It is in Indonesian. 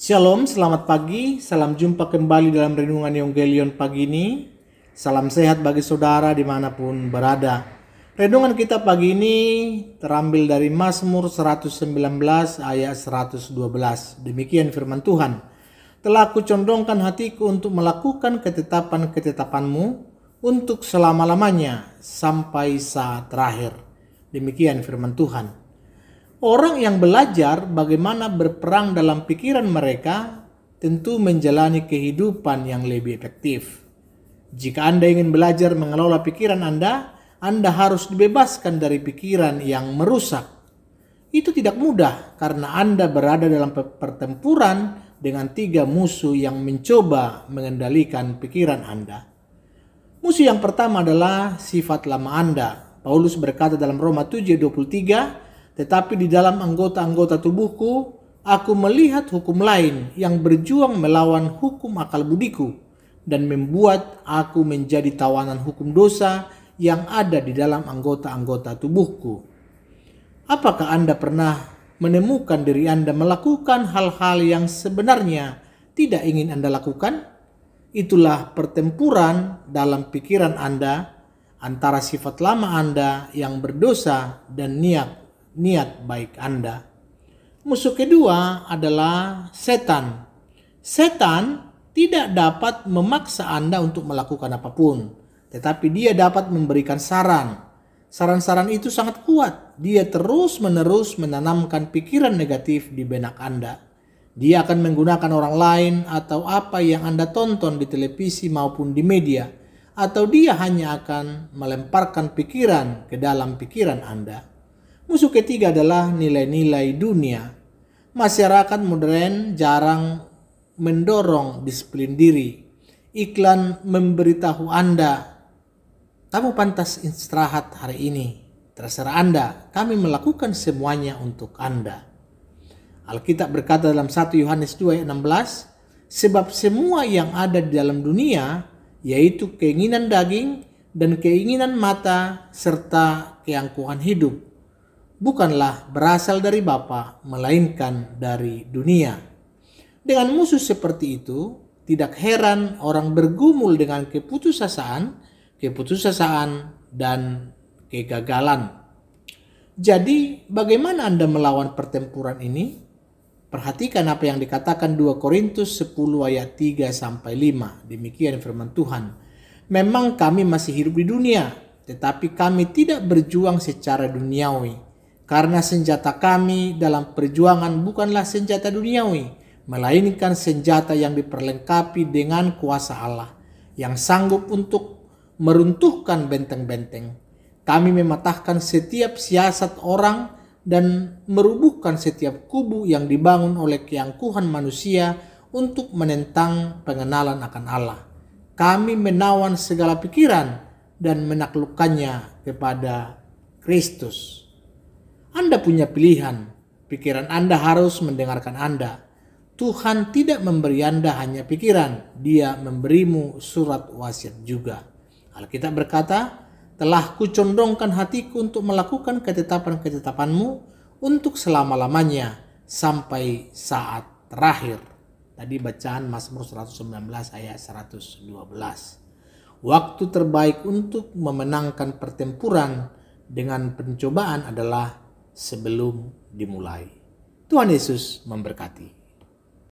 Shalom, selamat pagi. Salam jumpa kembali dalam Renungan Yonggelion pagi ini. Salam sehat bagi saudara dimanapun berada. Renungan kita pagi ini terambil dari Mazmur 119 ayat 112. Demikian firman Tuhan. Telah kucondongkan hatiku untuk melakukan ketetapan-ketetapanmu untuk selama-lamanya sampai saat terakhir. Demikian firman Tuhan. Orang yang belajar bagaimana berperang dalam pikiran mereka tentu menjalani kehidupan yang lebih efektif. Jika Anda ingin belajar mengelola pikiran Anda, Anda harus dibebaskan dari pikiran yang merusak. Itu tidak mudah karena Anda berada dalam pertempuran dengan tiga musuh yang mencoba mengendalikan pikiran Anda. Musuh yang pertama adalah sifat lama Anda. Paulus berkata dalam Roma 7:23, tetapi di dalam anggota-anggota tubuhku, aku melihat hukum lain yang berjuang melawan hukum akal budiku dan membuat aku menjadi tawanan hukum dosa yang ada di dalam anggota-anggota tubuhku. Apakah Anda pernah menemukan diri Anda melakukan hal-hal yang sebenarnya tidak ingin Anda lakukan? Itulah pertempuran dalam pikiran Anda antara sifat lama Anda yang berdosa dan niat niat baik Anda. Musuh kedua adalah setan. Setan tidak dapat memaksa Anda untuk melakukan apapun, tetapi dia dapat memberikan saran. Saran-saran itu sangat kuat. Dia terus-menerus menanamkan pikiran negatif di benak Anda. Dia akan menggunakan orang lain atau apa yang Anda tonton di televisi maupun di media atau dia hanya akan melemparkan pikiran ke dalam pikiran Anda. Musuh ketiga adalah nilai-nilai dunia. Masyarakat modern jarang mendorong disiplin diri. Iklan memberitahu Anda, kamu pantas istirahat hari ini. Terserah Anda, kami melakukan semuanya untuk Anda. Alkitab berkata dalam 1 Yohanes 2 ayat 16, sebab semua yang ada di dalam dunia, yaitu keinginan daging dan keinginan mata serta keangkuhan hidup, bukanlah berasal dari Bapa, melainkan dari dunia. Dengan musuh seperti itu, tidak heran orang bergumul dengan keputusasaan, keputusasaan, dan kegagalan. Jadi, bagaimana Anda melawan pertempuran ini? Perhatikan apa yang dikatakan 2 Korintus 10 ayat 3 sampai 5. Demikian firman Tuhan. Memang kami masih hidup di dunia, tetapi kami tidak berjuang secara duniawi karena senjata kami dalam perjuangan bukanlah senjata duniawi, melainkan senjata yang diperlengkapi dengan kuasa Allah yang sanggup untuk meruntuhkan benteng-benteng. Kami mematahkan setiap siasat orang dan merubuhkan setiap kubu yang dibangun oleh keangkuhan manusia untuk menentang pengenalan akan Allah. Kami menawan segala pikiran dan menaklukkannya kepada Kristus. Anda punya pilihan. Pikiran Anda harus mendengarkan Anda. Tuhan tidak memberi Anda hanya pikiran, Dia memberimu surat wasiat juga. Alkitab berkata, "Telah kucondongkan hatiku untuk melakukan ketetapan-ketetapanmu untuk selama-lamanya sampai saat terakhir." Tadi bacaan Mazmur 119 ayat 112. Waktu terbaik untuk memenangkan pertempuran dengan pencobaan adalah sebelum dimulai. Tuhan Yesus memberkati.